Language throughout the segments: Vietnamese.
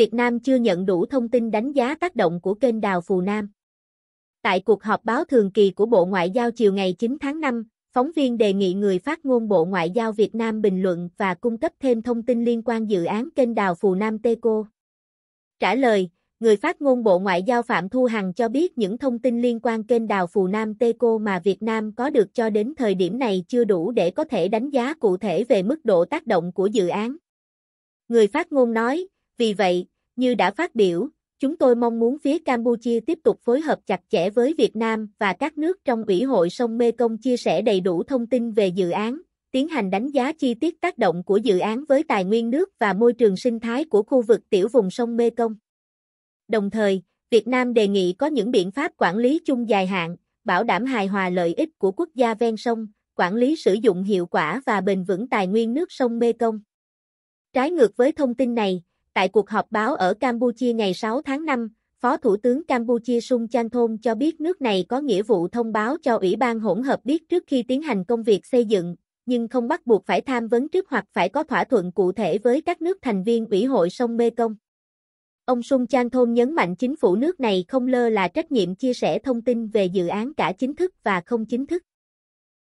Việt Nam chưa nhận đủ thông tin đánh giá tác động của kênh đào Phù Nam. Tại cuộc họp báo thường kỳ của Bộ Ngoại giao chiều ngày 9 tháng 5, phóng viên đề nghị người phát ngôn Bộ Ngoại giao Việt Nam bình luận và cung cấp thêm thông tin liên quan dự án kênh đào Phù Nam Teco. Trả lời, người phát ngôn Bộ Ngoại giao Phạm Thu Hằng cho biết những thông tin liên quan kênh đào Phù Nam Teco mà Việt Nam có được cho đến thời điểm này chưa đủ để có thể đánh giá cụ thể về mức độ tác động của dự án. Người phát ngôn nói, vì vậy, như đã phát biểu, chúng tôi mong muốn phía Campuchia tiếp tục phối hợp chặt chẽ với Việt Nam và các nước trong Ủy hội sông Mê Công chia sẻ đầy đủ thông tin về dự án, tiến hành đánh giá chi tiết tác động của dự án với tài nguyên nước và môi trường sinh thái của khu vực tiểu vùng sông Mê Công. Đồng thời, Việt Nam đề nghị có những biện pháp quản lý chung dài hạn, bảo đảm hài hòa lợi ích của quốc gia ven sông, quản lý sử dụng hiệu quả và bền vững tài nguyên nước sông Mê Công. Trái ngược với thông tin này, Tại cuộc họp báo ở Campuchia ngày 6 tháng 5, Phó Thủ tướng Campuchia Sung Chan Thon cho biết nước này có nghĩa vụ thông báo cho Ủy ban hỗn hợp biết trước khi tiến hành công việc xây dựng, nhưng không bắt buộc phải tham vấn trước hoặc phải có thỏa thuận cụ thể với các nước thành viên Ủy hội sông Mê Công. Ông Sung Chan Thon nhấn mạnh chính phủ nước này không lơ là trách nhiệm chia sẻ thông tin về dự án cả chính thức và không chính thức.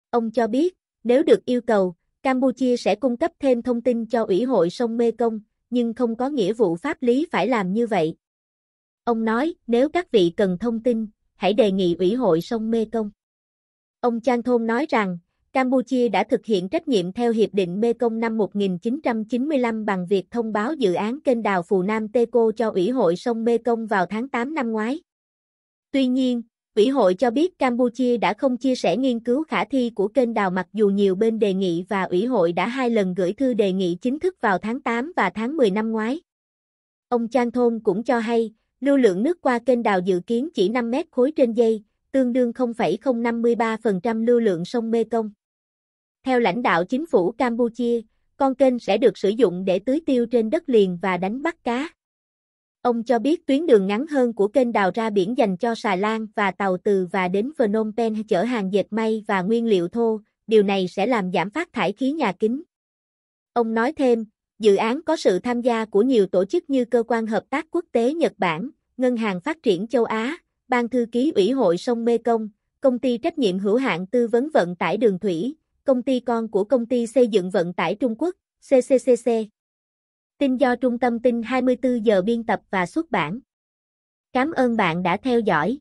Ông cho biết, nếu được yêu cầu, Campuchia sẽ cung cấp thêm thông tin cho Ủy hội sông Mê Công, nhưng không có nghĩa vụ pháp lý phải làm như vậy. Ông nói, nếu các vị cần thông tin, hãy đề nghị Ủy hội sông Mê Công. Ông Chang Thôn nói rằng, Campuchia đã thực hiện trách nhiệm theo Hiệp định Mê Công năm 1995 bằng việc thông báo dự án kênh đào Phù Nam Tê Cô cho Ủy hội sông Mê Công vào tháng 8 năm ngoái. Tuy nhiên, Ủy hội cho biết Campuchia đã không chia sẻ nghiên cứu khả thi của kênh đào mặc dù nhiều bên đề nghị và ủy hội đã hai lần gửi thư đề nghị chính thức vào tháng 8 và tháng 10 năm ngoái. Ông Trang Thôn cũng cho hay, lưu lượng nước qua kênh đào dự kiến chỉ 5 mét khối trên giây, tương đương 0,053% lưu lượng sông Mê Công. Theo lãnh đạo chính phủ Campuchia, con kênh sẽ được sử dụng để tưới tiêu trên đất liền và đánh bắt cá. Ông cho biết tuyến đường ngắn hơn của kênh đào ra biển dành cho xà lan và tàu từ và đến Phnom Penh chở hàng dệt may và nguyên liệu thô, điều này sẽ làm giảm phát thải khí nhà kính. Ông nói thêm, dự án có sự tham gia của nhiều tổ chức như Cơ quan Hợp tác Quốc tế Nhật Bản, Ngân hàng Phát triển Châu Á, Ban Thư ký Ủy hội Sông Mê Công, Công ty trách nhiệm hữu hạn tư vấn vận tải đường thủy, công ty con của Công ty xây dựng vận tải Trung Quốc, CCCC. Tin do Trung tâm tin 24 giờ biên tập và xuất bản. Cảm ơn bạn đã theo dõi.